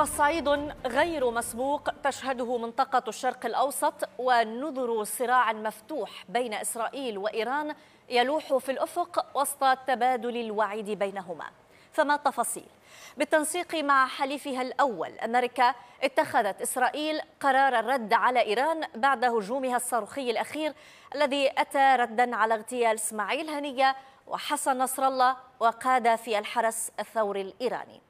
تصعيد غير مسبوق تشهده منطقة الشرق الأوسط ونذر صراع مفتوح بين إسرائيل وإيران يلوح في الأفق وسط تبادل الوعيد بينهما فما التفاصيل؟ بالتنسيق مع حليفها الأول أمريكا اتخذت إسرائيل قرار الرد على إيران بعد هجومها الصاروخي الأخير الذي أتى ردا على اغتيال إسماعيل هنية وحسن نصر الله وقادة في الحرس الثوري الإيراني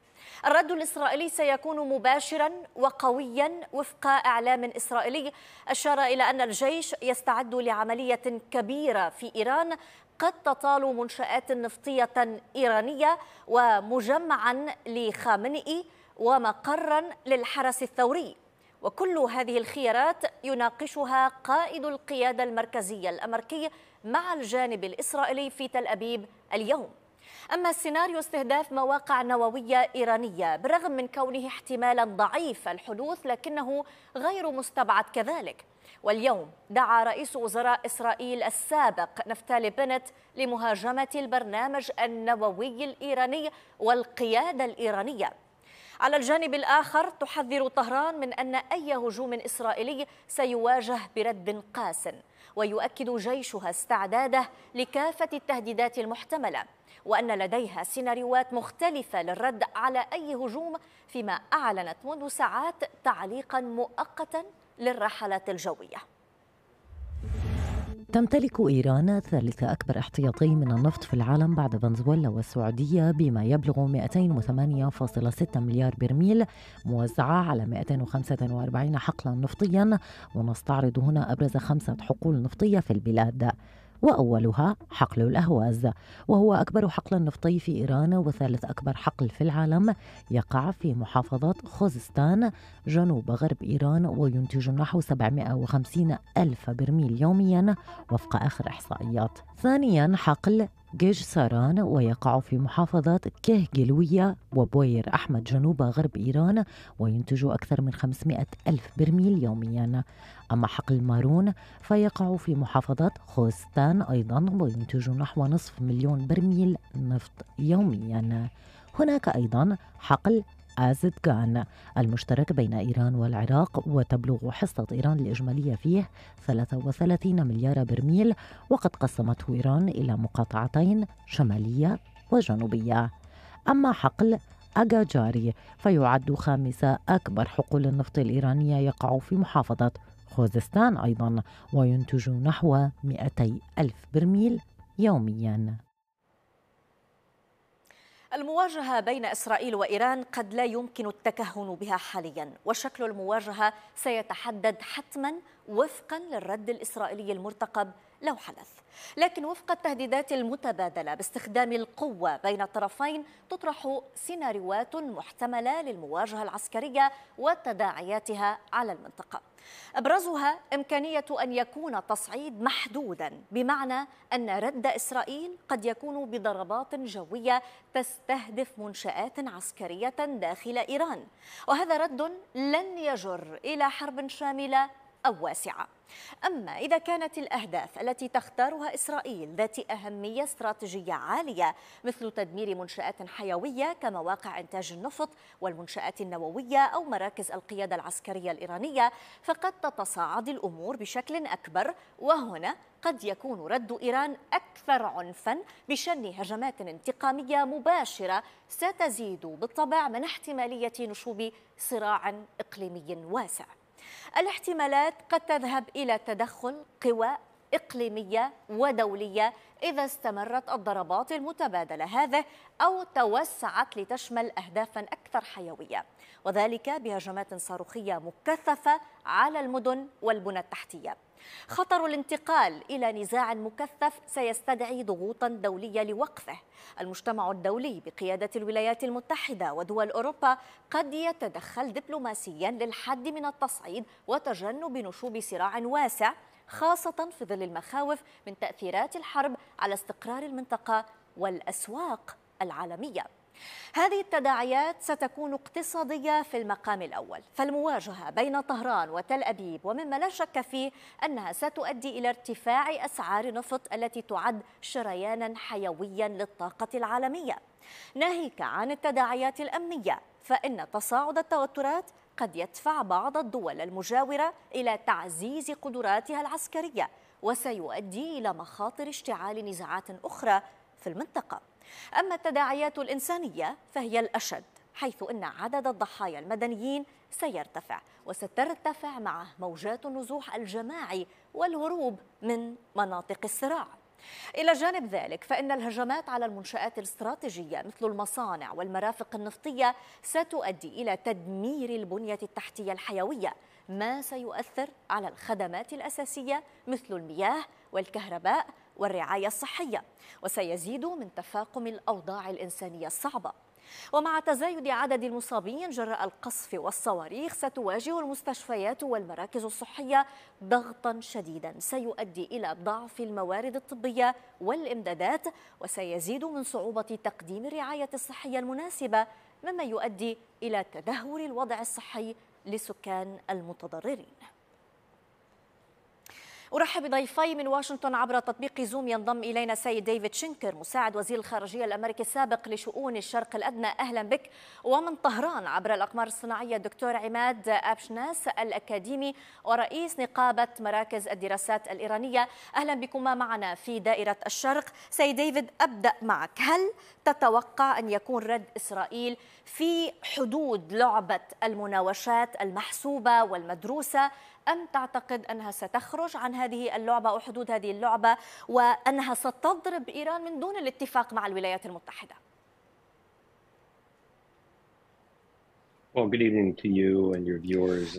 الرد الإسرائيلي سيكون مباشرا وقويا وفق إعلام إسرائيلي أشار إلى أن الجيش يستعد لعملية كبيرة في إيران قد تطال منشآت نفطية إيرانية ومجمعا لخامنئي ومقرا للحرس الثوري وكل هذه الخيارات يناقشها قائد القيادة المركزية الأمريكي مع الجانب الإسرائيلي في تل أبيب اليوم أما السيناريو استهداف مواقع نووية إيرانية بالرغم من كونه احتمالا ضعيف الحدوث لكنه غير مستبعد كذلك واليوم دعا رئيس وزراء إسرائيل السابق نفتالي بنت لمهاجمة البرنامج النووي الإيراني والقيادة الإيرانية على الجانب الآخر تحذر طهران من أن أي هجوم إسرائيلي سيواجه برد قاسٍ ويؤكد جيشها استعداده لكافة التهديدات المحتملة وأن لديها سيناريوهات مختلفة للرد على أي هجوم فيما أعلنت منذ ساعات تعليقا مؤقتا للرحلات الجوية تمتلك إيران ثالث أكبر احتياطي من النفط في العالم بعد فنزويلا والسعودية بما يبلغ 208.6 مليار برميل موزعة على 245 حقلا نفطيا ونستعرض هنا أبرز خمسة حقول نفطية في البلاد وأولها حقل الأهواز وهو أكبر حقل نفطي في إيران وثالث أكبر حقل في العالم يقع في محافظة خوزستان جنوب غرب إيران وينتج نحو 750 ألف برميل يوميا وفق آخر إحصائيات ثانيا حقل جيج ساران ويقع في محافظة كهجلوية وبوير أحمد جنوب غرب إيران وينتج أكثر من 500 ألف برميل يوميا أما حقل المارون فيقع في محافظة خوستان أيضا وينتج نحو نصف مليون برميل نفط يوميا هناك أيضا حقل أزدغان المشترك بين إيران والعراق وتبلغ حصة إيران الإجمالية فيه 33 مليار برميل وقد قسمته إيران إلى مقاطعتين شمالية وجنوبية أما حقل أجاجاري فيعد خامس أكبر حقول النفط الإيرانية يقع في محافظة خوزستان أيضا وينتج نحو 200 ألف برميل يوميا المواجهة بين إسرائيل وإيران قد لا يمكن التكهن بها حاليا وشكل المواجهة سيتحدد حتما وفقا للرد الإسرائيلي المرتقب لو حدث لكن وفق التهديدات المتبادلة باستخدام القوة بين الطرفين تطرح سيناريوهات محتملة للمواجهة العسكرية وتداعياتها على المنطقة أبرزها إمكانية أن يكون التصعيد محدودا بمعنى أن رد إسرائيل قد يكون بضربات جوية تستهدف منشآت عسكرية داخل إيران وهذا رد لن يجر إلى حرب شاملة أو واسعة أما إذا كانت الأهداف التي تختارها إسرائيل ذات أهمية استراتيجية عالية مثل تدمير منشآت حيوية كمواقع إنتاج النفط والمنشآت النووية أو مراكز القيادة العسكرية الإيرانية فقد تتصاعد الأمور بشكل أكبر وهنا قد يكون رد إيران أكثر عنفا بشن هجمات انتقامية مباشرة ستزيد بالطبع من احتمالية نشوب صراع إقليمي واسع الاحتمالات قد تذهب إلى تدخل قوى إقليمية ودولية إذا استمرت الضربات المتبادلة هذه أو توسعت لتشمل أهدافا أكثر حيوية وذلك بهجمات صاروخية مكثفة على المدن والبنى التحتية خطر الانتقال إلى نزاع مكثف سيستدعي ضغوطا دولية لوقفه المجتمع الدولي بقيادة الولايات المتحدة ودول أوروبا قد يتدخل دبلوماسيا للحد من التصعيد وتجنب نشوب صراع واسع خاصة في ظل المخاوف من تأثيرات الحرب على استقرار المنطقة والأسواق العالمية هذه التداعيات ستكون اقتصادية في المقام الأول فالمواجهة بين طهران وتل أبيب ومما لا شك فيه أنها ستؤدي إلى ارتفاع أسعار النفط التي تعد شريانا حيويا للطاقة العالمية ناهيك عن التداعيات الأمنية فإن تصاعد التوترات قد يدفع بعض الدول المجاورة إلى تعزيز قدراتها العسكرية وسيؤدي إلى مخاطر اشتعال نزاعات أخرى في المنطقة أما التداعيات الإنسانية فهي الأشد حيث أن عدد الضحايا المدنيين سيرتفع وسترتفع معه موجات النزوح الجماعي والهروب من مناطق الصراع إلى جانب ذلك فإن الهجمات على المنشآت الاستراتيجية مثل المصانع والمرافق النفطية ستؤدي إلى تدمير البنية التحتية الحيوية ما سيؤثر على الخدمات الأساسية مثل المياه والكهرباء والرعاية الصحية وسيزيد من تفاقم الأوضاع الإنسانية الصعبة ومع تزايد عدد المصابين جراء القصف والصواريخ ستواجه المستشفيات والمراكز الصحية ضغطا شديدا سيؤدي إلى ضعف الموارد الطبية والإمدادات وسيزيد من صعوبة تقديم الرعاية الصحية المناسبة مما يؤدي إلى تدهور الوضع الصحي لسكان المتضررين أرحب بضيفي من واشنطن عبر تطبيق زوم ينضم إلينا سيد ديفيد شنكر مساعد وزير الخارجية الأمريكي السابق لشؤون الشرق الأدنى أهلا بك ومن طهران عبر الأقمار الصناعية الدكتور عماد أبشناس الأكاديمي ورئيس نقابة مراكز الدراسات الإيرانية أهلا بكما معنا في دائرة الشرق سيد ديفيد أبدأ معك هل تتوقع أن يكون رد إسرائيل في حدود لعبة المناوشات المحسوبة والمدروسة أم تعتقد أنها ستخرج عن هذه اللعبة أو حدود هذه اللعبة وأنها ستضرب إيران من دون الاتفاق مع الولايات المتحدة؟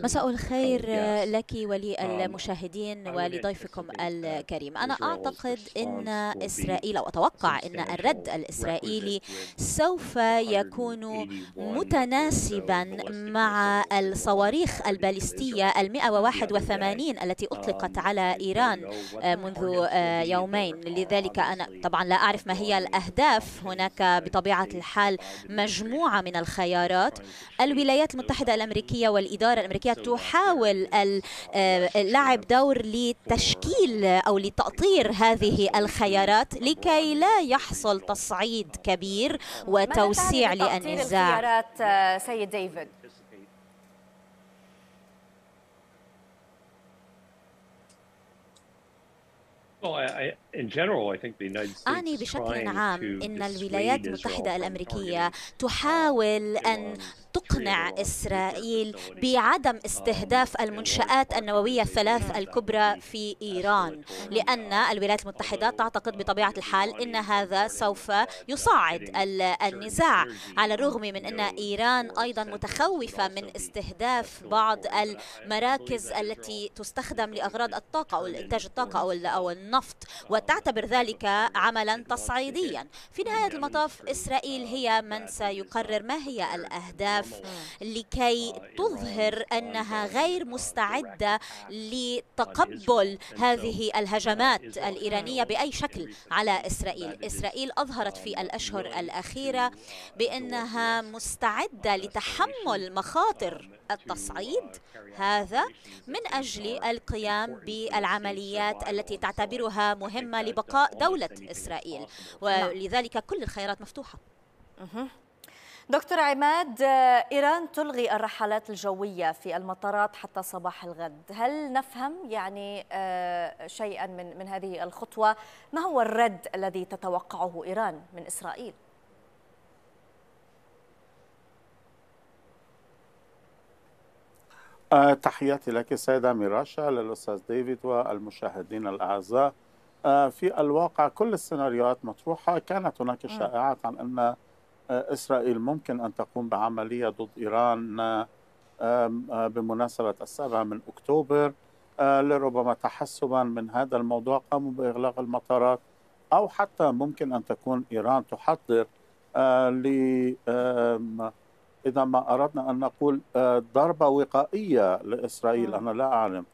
مساء الخير لك وللمشاهدين um, ولضيفكم الكريم أنا أعتقد أن إسرائيل وأتوقع أتوقع أن الرد الإسرائيلي سوف يكون متناسبا مع الصواريخ البالستية المئة وواحد وثمانين التي أطلقت um, على إيران آه، منذ آه، يومين لذلك أنا طبعا لا أعرف ما هي الأهداف هناك بطبيعة الحال مجموعة من الخيارات الولايات المتحدة الأمريكية والإدارة الأمريكية تحاول آه، لعب دور لتشكيل أو لتأطير هذه الخيارات لكي لا يحصل تصعيد كبير وتوسيع للنزاع الخيارات آه، سيد ديفيد Well, I, أعني بشكل عام أن um, الولايات المتحدة الأمريكية تحاول أن تقنع إسرائيل بعدم استهداف المنشآت النووية الثلاث الكبرى في إيران لأن الولايات المتحدة تعتقد بطبيعة الحال أن هذا سوف يصعد النزاع على الرغم من أن إيران أيضا متخوفة من استهداف بعض المراكز التي تستخدم لأغراض الطاقة أو الإنتاج الطاقة أو النفط تعتبر ذلك عملا تصعيديا في نهاية المطاف إسرائيل هي من سيقرر ما هي الأهداف لكي تظهر أنها غير مستعدة لتقبل هذه الهجمات الإيرانية بأي شكل على إسرائيل إسرائيل أظهرت في الأشهر الأخيرة بأنها مستعدة لتحمل مخاطر التصعيد هذا من أجل القيام بالعمليات التي تعتبرها مهمة مهمه لبقاء دولة إسرائيل ولذلك كل الخيارات مفتوحة دكتور عماد إيران تلغي الرحلات الجوية في المطارات حتى صباح الغد هل نفهم يعني آه، شيئا من, من هذه الخطوة ما هو الرد الذي تتوقعه إيران من إسرائيل؟ آه، تحياتي لك سيدة ميراشا للأستاذ ديفيد والمشاهدين الأعزاء آه، في الواقع كل السيناريوهات مطروحة كانت هناك شائعات عن أن آه، إسرائيل ممكن أن تقوم بعملية ضد إيران آه، بمناسبة السابع من أكتوبر لربما تحسبا من هذا الموضوع قاموا بإغلاق المطارات أو حتى ممكن أن تكون إيران تحضر ل إذا ما أردنا أن نقول ضربة وقائية لإسرائيل أنا لا أعلم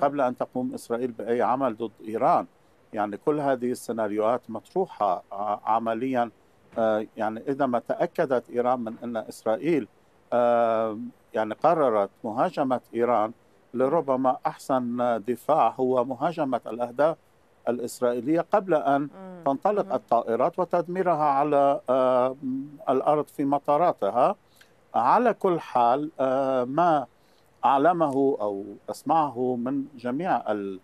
قبل أن تقوم إسرائيل بأي عمل ضد إيران يعني كل هذه السيناريوهات مطروحه آه، عمليا آه، يعني اذا ما تاكدت ايران من ان اسرائيل آه، يعني قررت مهاجمه ايران لربما احسن دفاع هو مهاجمه الاهداف الاسرائيليه قبل ان تنطلق الطائرات وتدميرها على الارض في مطاراتها على كل حال ما اعلمه او اسمعه من جميع ال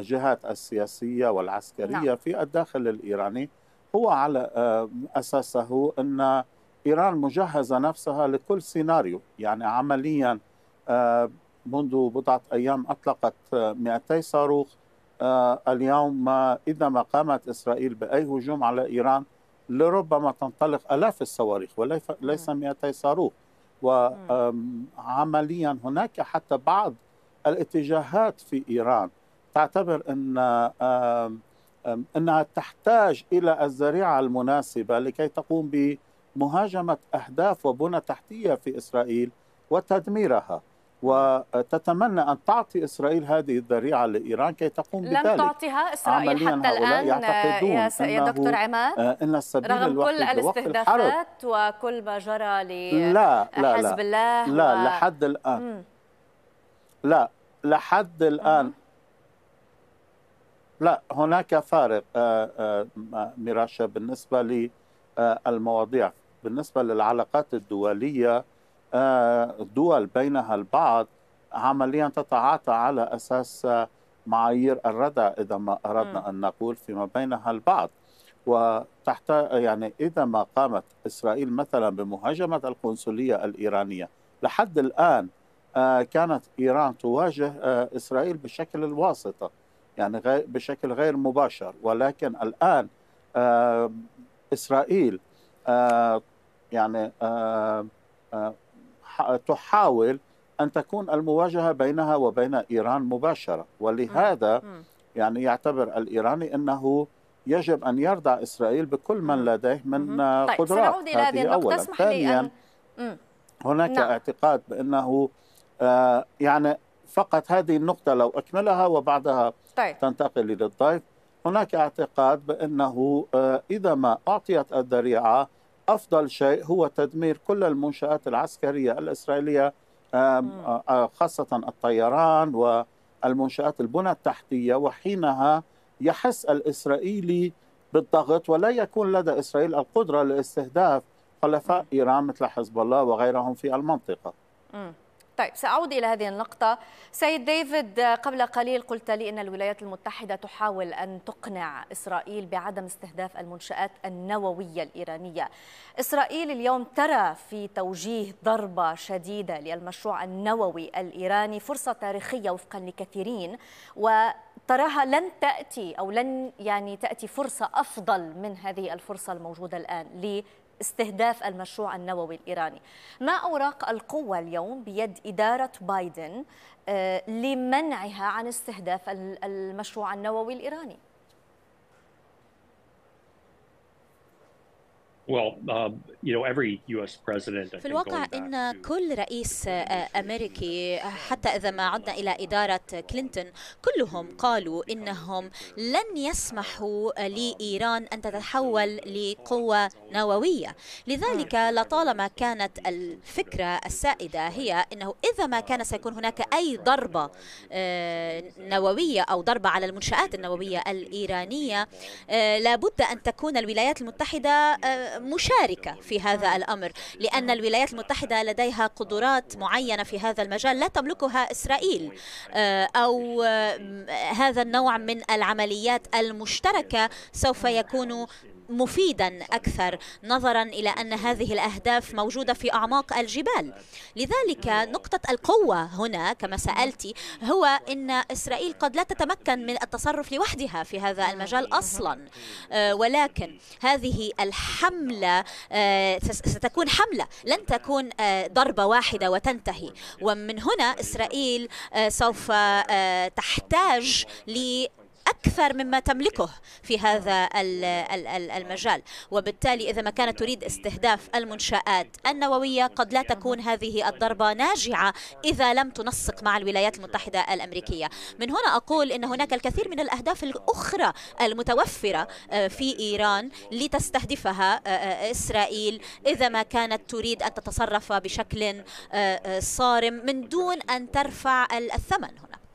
جهات السياسية والعسكرية نعم. في الداخل الإيراني هو على آه، أساسه أن إيران مجهزة نفسها لكل سيناريو يعني عمليا آه، منذ بضعة أيام أطلقت 200 آه، صاروخ اليوم إذا ما قامت إسرائيل بأي هجوم على إيران لربما تنطلق ألاف الصواريخ وليس 200 نعم. صاروخ وعمليا نعم. هناك حتى بعض الاتجاهات في إيران تعتبر أن أنها تحتاج إلى الذريعة المناسبة لكي تقوم بمهاجمة أهداف وبنى تحتية في إسرائيل وتدميرها وتتمنى أن تعطي إسرائيل هذه الذريعة لإيران كي تقوم لم بذلك لم تعطيها إسرائيل حتى الآن يا, يا دكتور عماد آه، إن السبيل رغم كل الاستهدافات وكل ما جرى لحزب الله لا لا لحد الآن لا لحد الآن مم. لا هناك فارق آه، آه، ميراشا بالنسبة للمواضيع بالنسبة للعلاقات الدولية آه، دول بينها البعض عمليا تتعاطى على أساس معايير الردى إذا ما أردنا أن نقول فيما بينها البعض وتحت يعني إذا ما قامت إسرائيل مثلا بمهاجمة القنصلية الإيرانية لحد الآن كانت إيران تواجه إسرائيل بشكل الواسطة يعني غير بشكل غير مباشر ولكن الآن آه، إسرائيل آه، يعني آه، تحاول أن تكون المواجهة بينها وبين إيران مباشرة ولهذا يعني يعتبر الإيراني أنه يجب أن يرضع إسرائيل بكل من لديه من طيب، قدرات طيب سنعود إلى هذه النقطة اسمح لي أن... هناك نعم. اعتقاد بأنه يعني فقط هذه النقطة لو أكملها وبعدها طيب. تنتقل للضيف هناك اعتقاد بأنه آه، إذا ما أعطيت الذريعة أفضل شيء هو تدمير كل المنشآت العسكرية الإسرائيلية آه، آه، خاصة الطيران والمنشآت البنى التحتية وحينها يحس الإسرائيلي بالضغط ولا يكون لدى إسرائيل القدرة لاستهداف حلفاء إيران مثل حزب الله وغيرهم في المنطقة. طيب سأعود إلى هذه النقطة سيد ديفيد قبل قليل قلت لي أن الولايات المتحدة تحاول أن تقنع إسرائيل بعدم استهداف المنشآت النووية الإيرانية إسرائيل اليوم ترى في توجيه ضربة شديدة للمشروع النووي الإيراني فرصة تاريخية وفقا لكثيرين و تراها لن تأتي أو لن يعني تأتي فرصة أفضل من هذه الفرصة الموجودة الآن استهداف المشروع النووي الإيراني ما أوراق القوة اليوم بيد إدارة بايدن آه، لمنعها عن استهداف المشروع النووي الإيراني Um, في الواقع أن كل رئيس أمريكي حتى إذا ما عدنا إلى إدارة كلينتون كلهم قالوا إنهم لن يسمحوا لإيران أن تتحول لقوة نووية لذلك لطالما كانت الفكرة السائدة هي أنه إذا ما كان سيكون هناك أي ضربة آه، نووية أو ضربة على المنشآت النووية الإيرانية آه، لابد أن تكون الولايات المتحدة آه، مشاركة في هذا نعم. الأمر لأن نعم. الولايات المتحدة لديها قدرات معينة في هذا المجال لا تملكها إسرائيل آه، أو آه، هذا النوع من العمليات المشتركة سوف يكون مفيدا أكثر نظرا إلى أن هذه الأهداف موجودة في أعماق الجبال لذلك نقطة القوة هنا كما سألت هو أن إسرائيل قد لا تتمكن من التصرف لوحدها في هذا المجال أصلا آه، ولكن هذه الحملة آه، ستكون حملة لن تكون آه، ضربة واحدة وتنتهي ومن هنا إسرائيل سوف تحتاج ل أكثر مما تملكه في هذا المجال وبالتالي إذا ما كانت تريد استهداف المنشآت النووية قد لا تكون هذه الضربة ناجعة إذا لم تنسق مع الولايات المتحدة الأمريكية من هنا أقول أن هناك الكثير من الأهداف الأخرى المتوفرة آه، في إيران لتستهدفها آه، آه، إسرائيل إذا ما كانت تريد أن تتصرف بشكل صارم من دون أن ترفع الثمن هنا